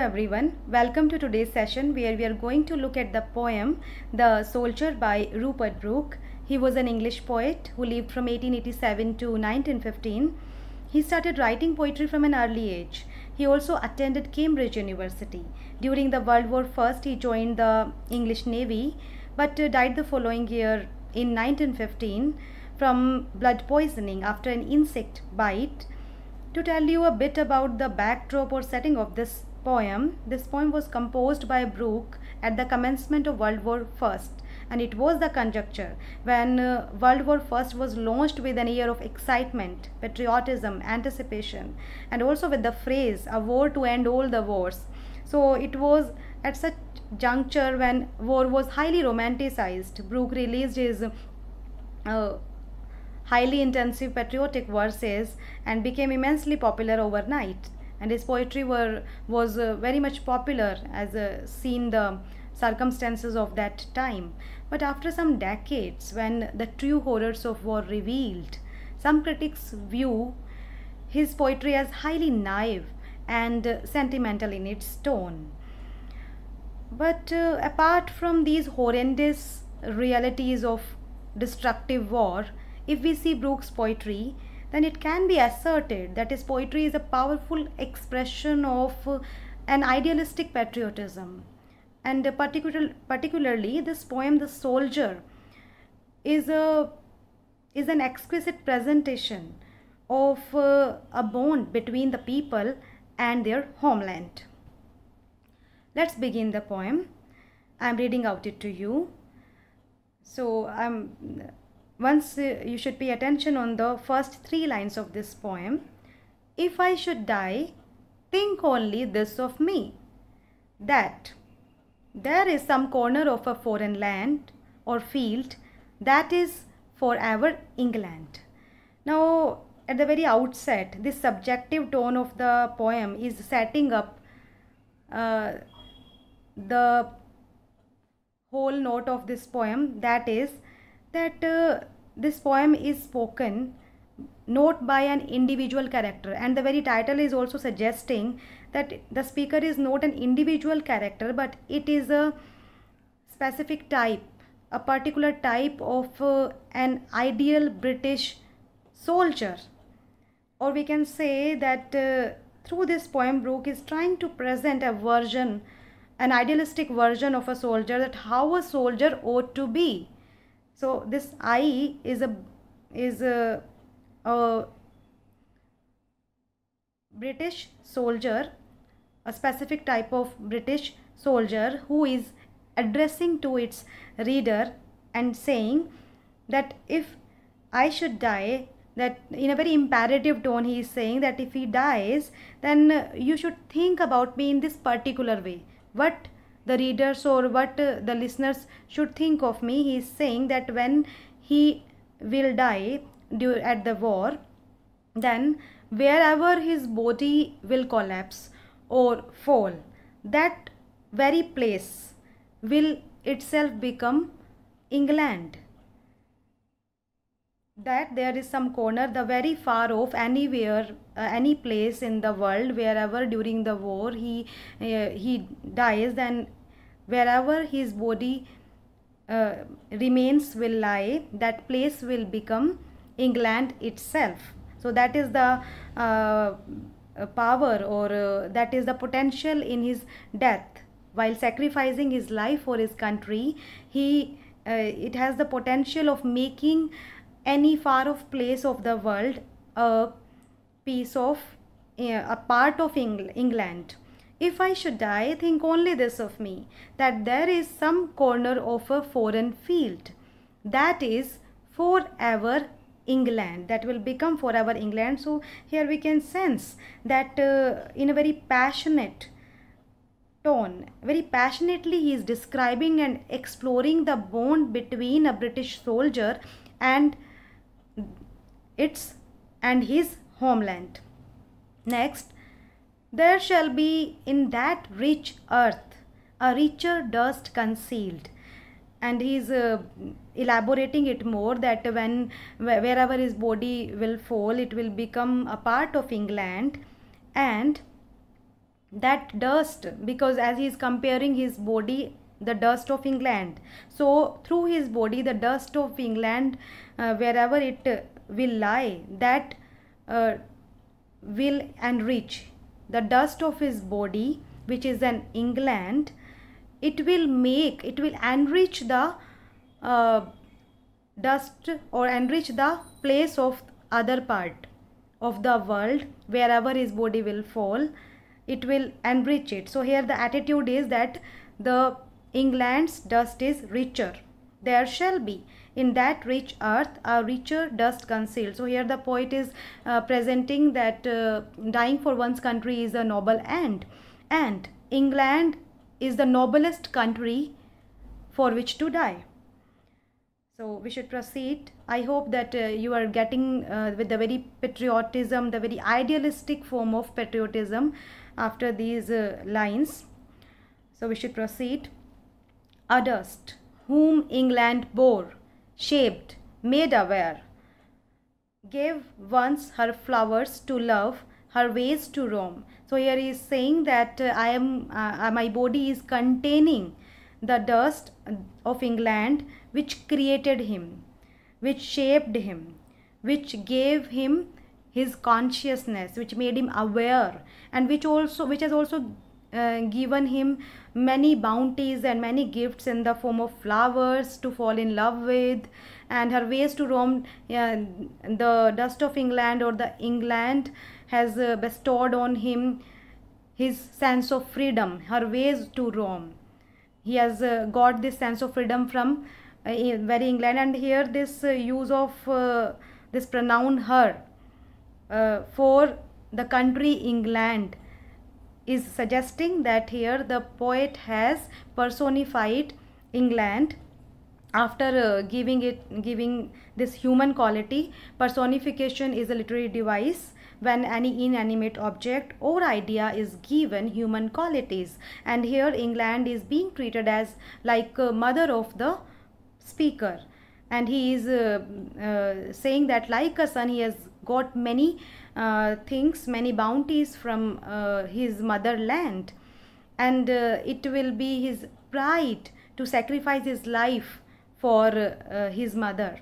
everyone, welcome to today's session where we are going to look at the poem The Soldier by Rupert Brooke. He was an English poet who lived from 1887 to 1915. He started writing poetry from an early age. He also attended Cambridge University. During the World War I, he joined the English Navy but uh, died the following year in 1915 from blood poisoning after an insect bite to tell you a bit about the backdrop or setting of this poem. This poem was composed by Brooke at the commencement of World War I and it was the conjuncture when uh, World War I was launched with an year of excitement, patriotism, anticipation and also with the phrase a war to end all the wars. So it was at such juncture when war was highly romanticized. Brooke released his uh, highly intensive patriotic verses and became immensely popular overnight and his poetry were was uh, very much popular as uh, seen the circumstances of that time but after some decades when the true horrors of war revealed some critics view his poetry as highly naive and uh, sentimental in its tone but uh, apart from these horrendous realities of destructive war if we see brooks poetry then it can be asserted that his poetry is a powerful expression of uh, an idealistic patriotism. And particular, particularly, this poem, The Soldier, is, a, is an exquisite presentation of uh, a bond between the people and their homeland. Let's begin the poem. I'm reading out it to you. So I'm once uh, you should pay attention on the first three lines of this poem. If I should die, think only this of me, that there is some corner of a foreign land or field that is forever England. Now, at the very outset, this subjective tone of the poem is setting up uh, the whole note of this poem that is that uh, this poem is spoken not by an individual character and the very title is also suggesting that the speaker is not an individual character but it is a specific type a particular type of uh, an ideal british soldier or we can say that uh, through this poem brooke is trying to present a version an idealistic version of a soldier that how a soldier ought to be so this i is a is a, a british soldier a specific type of british soldier who is addressing to its reader and saying that if I should die, that in a very imperative tone, he is saying that if he dies, then you should think about me in this particular way. What the readers or what uh, the listeners should think of me he is saying that when he will die due, at the war then wherever his body will collapse or fall that very place will itself become england that there is some corner the very far off anywhere uh, any place in the world wherever during the war he uh, he dies and wherever his body uh, remains will lie that place will become england itself so that is the uh, power or uh, that is the potential in his death while sacrificing his life for his country he uh, it has the potential of making any far off place of the world, a piece of a part of England. If I should die, think only this of me that there is some corner of a foreign field that is forever England that will become forever England. So, here we can sense that uh, in a very passionate tone, very passionately, he is describing and exploring the bond between a British soldier and its and his homeland. Next, there shall be in that rich earth a richer dust concealed. And he is uh, elaborating it more that when wherever his body will fall, it will become a part of England. And that dust, because as he is comparing his body the dust of England. So through his body the dust of England uh, wherever it uh, will lie that uh, will enrich the dust of his body which is an England it will make it will enrich the uh, dust or enrich the place of other part of the world wherever his body will fall it will enrich it so here the attitude is that the England's dust is richer. There shall be in that rich earth a richer dust concealed. So here the poet is uh, presenting that uh, dying for one's country is a noble end. And England is the noblest country for which to die. So we should proceed. I hope that uh, you are getting uh, with the very patriotism, the very idealistic form of patriotism after these uh, lines. So we should proceed. Adust, whom England bore, shaped, made aware, gave once her flowers to love, her ways to roam. So here he is saying that uh, I am, uh, my body is containing the dust of England which created him, which shaped him, which gave him his consciousness, which made him aware, and which also, which has also uh, given him many bounties and many gifts in the form of flowers to fall in love with and her ways to roam uh, the dust of England or the England has uh, bestowed on him his sense of freedom, her ways to roam. He has uh, got this sense of freedom from uh, very England and here this uh, use of this pronoun her for the country England is suggesting that here the poet has personified England after uh, giving it giving this human quality personification is a literary device when any inanimate object or idea is given human qualities and here england is being treated as like uh, mother of the speaker and he is uh, uh saying that like a son he has got many uh, things, many bounties from uh, his motherland. And uh, it will be his pride to sacrifice his life for uh, his mother.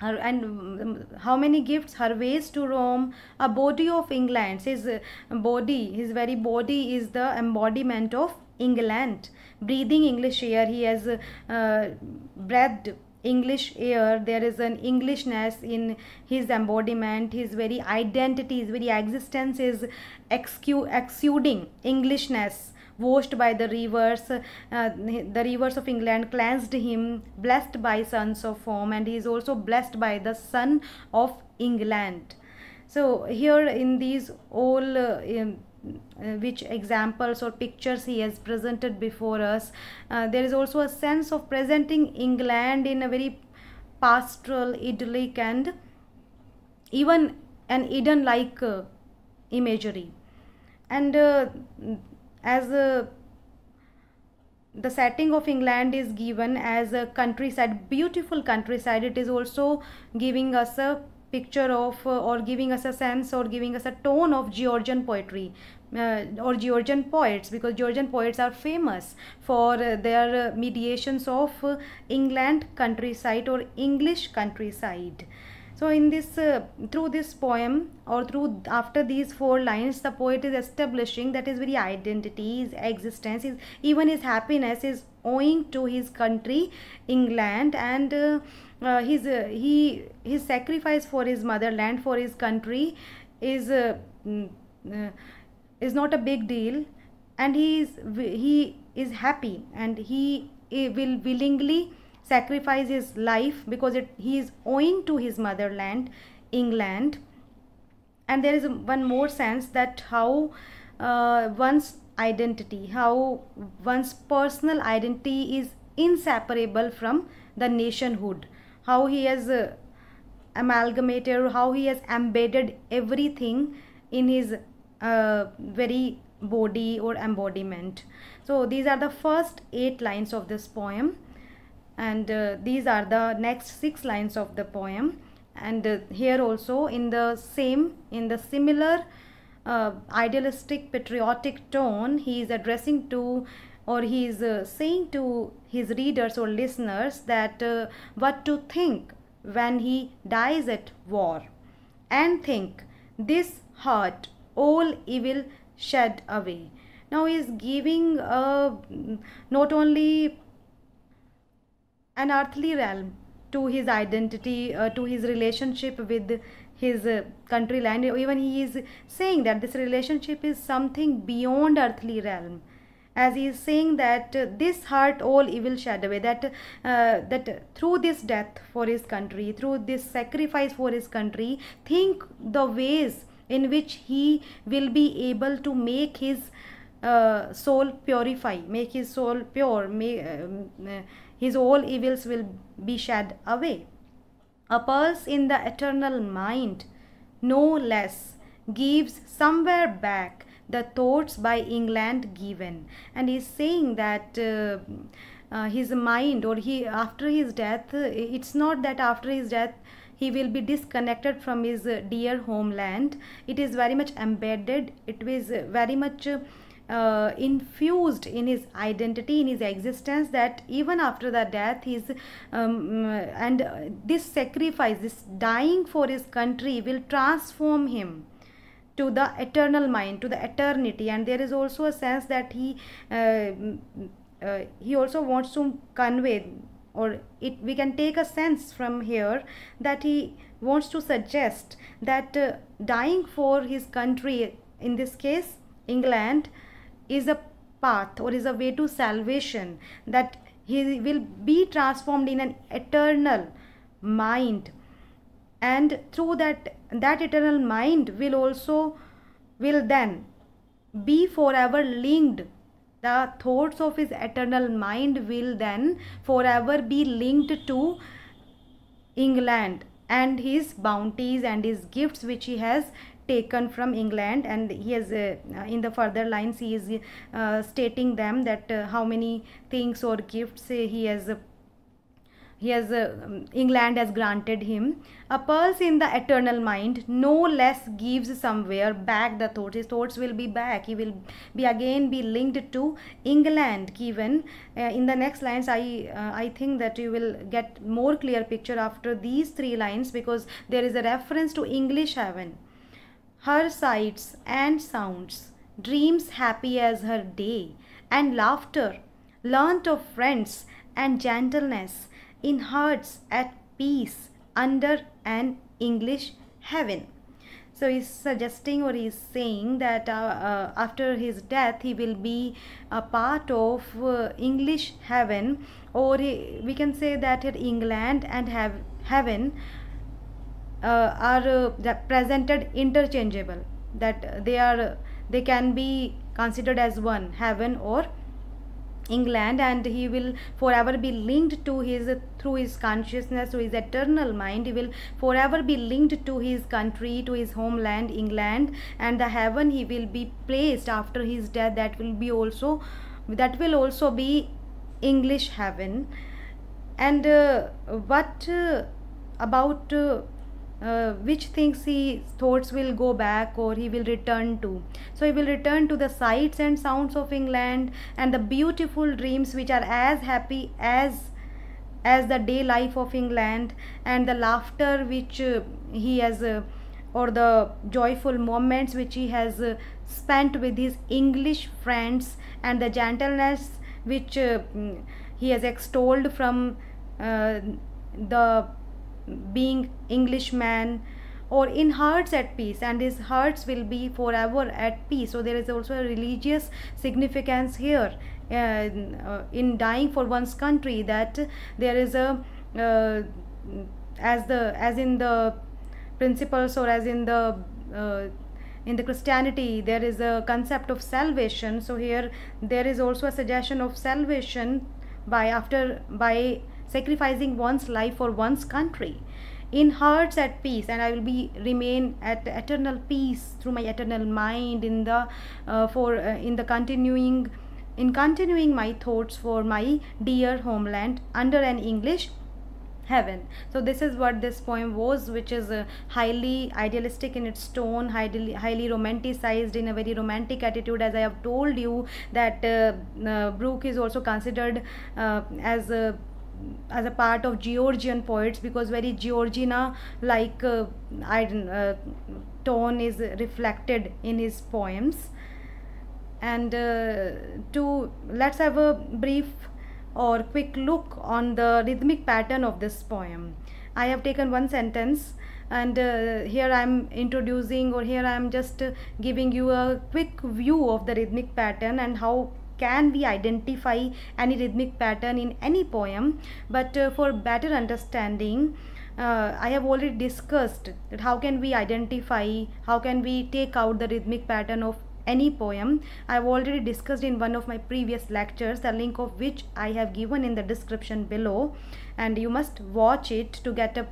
Her, and um, how many gifts? Her ways to Rome, a body of England. His uh, body, his very body is the embodiment of England. Breathing English air, he has uh, breathed English air, there is an Englishness in his embodiment, his very identity, his very existence is exuding Englishness washed by the rivers uh, the rivers of england cleansed him blessed by sons of foam, and he is also blessed by the son of england so here in these all uh, in, uh, which examples or pictures he has presented before us. Uh, there is also a sense of presenting England in a very pastoral, idyllic and even an Eden-like uh, imagery. And uh, as uh, the setting of England is given as a countryside, beautiful countryside, it is also giving us a picture of uh, or giving us a sense or giving us a tone of Georgian poetry uh, or Georgian poets because Georgian poets are famous for uh, their uh, mediations of uh, England countryside or English countryside. So in this uh, through this poem or through after these four lines the poet is establishing that his very identity, his existence, his, even his happiness is owing to his country England and uh, his uh, he his sacrifice for his motherland for his country is uh, mm, uh is not a big deal and he is he is happy and he, he will willingly sacrifice his life because it, he is owing to his motherland england and there is one more sense that how uh, one's identity how one's personal identity is inseparable from the nationhood how he has uh, amalgamated how he has embedded everything in his uh, very body or embodiment so these are the first eight lines of this poem and uh, these are the next six lines of the poem and uh, here also in the same in the similar uh, idealistic patriotic tone he is addressing to or he is uh, saying to his readers or listeners that uh, what to think when he dies at war and think this hurt all evil shed away now he is giving a uh, not only an earthly realm to his identity uh, to his relationship with his uh, country land even he is saying that this relationship is something beyond earthly realm as he is saying that uh, this heart all evil shed away that uh, that through this death for his country through this sacrifice for his country think the ways in which he will be able to make his uh, soul purify make his soul pure may, um, uh, his all evils will be shed away a pulse in the eternal mind no less gives somewhere back the thoughts by England given. And he's saying that uh, uh, his mind or he after his death, uh, it's not that after his death he will be disconnected from his uh, dear homeland. It is very much embedded. It was uh, very much uh, infused in his identity in his existence that even after the death his um, and this sacrifice this dying for his country will transform him to the eternal mind to the eternity and there is also a sense that he uh, mm, uh, he also wants to convey or it we can take a sense from here that he wants to suggest that uh, dying for his country in this case england is a path or is a way to salvation that he will be transformed in an eternal mind and through that that eternal mind will also will then be forever linked the thoughts of his eternal mind will then forever be linked to england and his bounties and his gifts which he has taken from england and he has uh, in the further lines he is uh, stating them that uh, how many things or gifts he has he has uh, um, england has granted him a pulse in the eternal mind no less gives somewhere back the thoughts his thoughts will be back he will be again be linked to england given uh, in the next lines i uh, i think that you will get more clear picture after these three lines because there is a reference to english heaven her sights and sounds dreams happy as her day and laughter learnt of friends and gentleness in hearts at peace under an English heaven. So he's suggesting or he's saying that uh, uh, after his death he will be a part of uh, English heaven or he, we can say that England and have heaven uh, are uh, presented interchangeable that they are they can be considered as one heaven or England and he will forever be linked to his through his consciousness to his eternal mind he will forever be linked to his country to his homeland England and the heaven he will be placed after his death that will be also that will also be English heaven and uh, what uh, about uh, uh, which things he thoughts will go back or he will return to so he will return to the sights and sounds of england and the beautiful dreams which are as happy as as the day life of england and the laughter which uh, he has uh, or the joyful moments which he has uh, spent with his english friends and the gentleness which uh, he has extolled from uh, the being Englishman or in hearts at peace and his hearts will be forever at peace. So there is also a religious significance here uh, in dying for one's country that there is a uh, as the as in the principles or as in the uh, in the christianity there is a concept of salvation so here there is also a suggestion of salvation by after by sacrificing one's life for one's country in hearts at peace and i will be remain at eternal peace through my eternal mind in the uh, for uh, in the continuing in continuing my thoughts for my dear homeland under an english heaven so this is what this poem was which is uh, highly idealistic in its tone highly highly romanticized in a very romantic attitude as i have told you that uh, uh, brooke is also considered uh, as a uh, as a part of Georgian poets because very Georgina like uh, uh tone is reflected in his poems and uh, to let's have a brief or quick look on the rhythmic pattern of this poem I have taken one sentence and uh, here I am introducing or here I am just uh, giving you a quick view of the rhythmic pattern and how can we identify any rhythmic pattern in any poem but uh, for better understanding uh, I have already discussed that how can we identify, how can we take out the rhythmic pattern of any poem. I have already discussed in one of my previous lectures, the link of which I have given in the description below and you must watch it to get a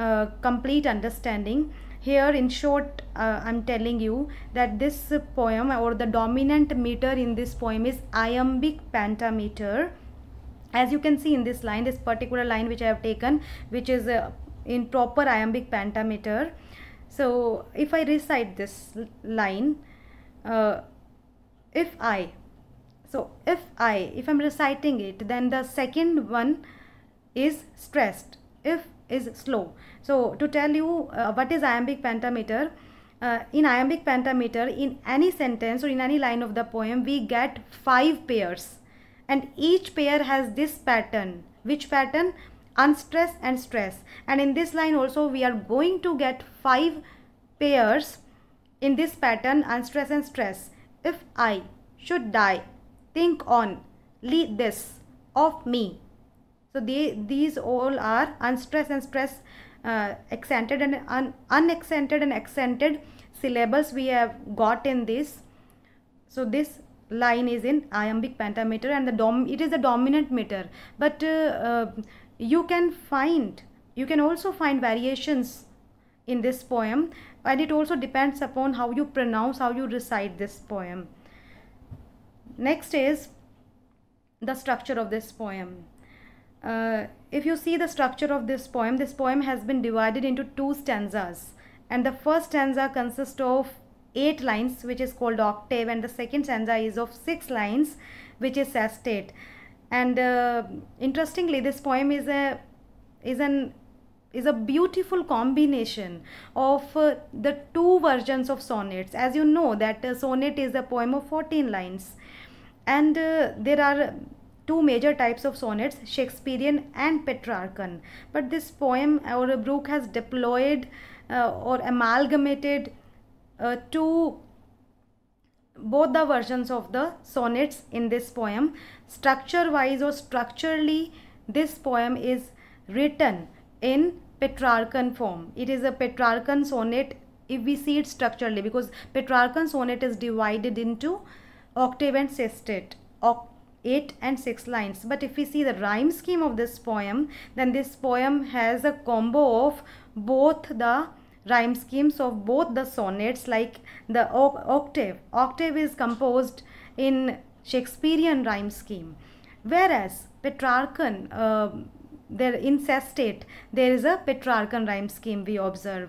uh, complete understanding here in short uh, i'm telling you that this poem or the dominant meter in this poem is iambic pentameter as you can see in this line this particular line which i have taken which is uh, in proper iambic pentameter so if i recite this line uh, if i so if i if i'm reciting it then the second one is stressed if is slow. So to tell you uh, what is iambic pentameter, uh, in iambic pentameter in any sentence or in any line of the poem we get five pairs and each pair has this pattern. Which pattern? Unstress and stress and in this line also we are going to get five pairs in this pattern unstress and stress. If I should die, think on, lead this of me so they, these all are unstressed and stress uh, accented and un, unaccented and accented syllables we have got in this. So this line is in iambic pentameter and the dom it is a dominant meter. But uh, uh, you can find you can also find variations in this poem and it also depends upon how you pronounce how you recite this poem. Next is the structure of this poem. Uh, if you see the structure of this poem, this poem has been divided into two stanzas. And the first stanza consists of eight lines, which is called octave, and the second stanza is of six lines, which is sestet. And uh, interestingly, this poem is a is an is a beautiful combination of uh, the two versions of sonnets. As you know, that uh, sonnet is a poem of fourteen lines, and uh, there are two major types of sonnets, Shakespearean and Petrarchan. But this poem or Brooke has deployed uh, or amalgamated uh, two both the versions of the sonnets in this poem. Structure wise or structurally this poem is written in Petrarchan form. It is a Petrarchan sonnet if we see it structurally because Petrarchan sonnet is divided into octave and sestet. Oct 8 and 6 lines but if we see the rhyme scheme of this poem then this poem has a combo of both the rhyme schemes of both the sonnets like the octave octave is composed in shakespearean rhyme scheme whereas petrarchan uh, um, there in sestate there is a petrarchan rhyme scheme we observe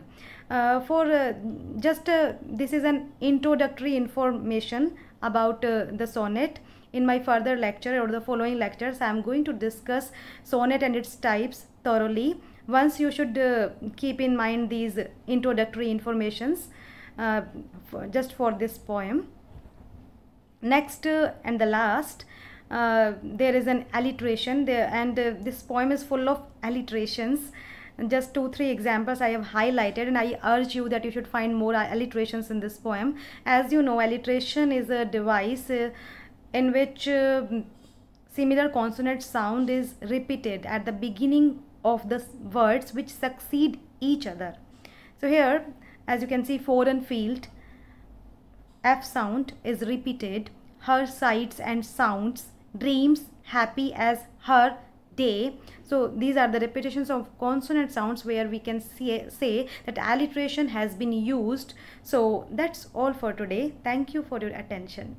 uh, for uh, just uh, this is an introductory information about uh, the sonnet in my further lecture or the following lectures, I am going to discuss sonnet and its types thoroughly. Once you should uh, keep in mind these introductory informations uh, for, just for this poem. Next uh, and the last, uh, there is an alliteration there and uh, this poem is full of alliterations just two three examples i have highlighted and i urge you that you should find more alliterations in this poem as you know alliteration is a device uh, in which uh, similar consonant sound is repeated at the beginning of the words which succeed each other. So here as you can see foreign field F sound is repeated her sights and sounds dreams happy as her day so these are the repetitions of consonant sounds where we can say that alliteration has been used so that's all for today thank you for your attention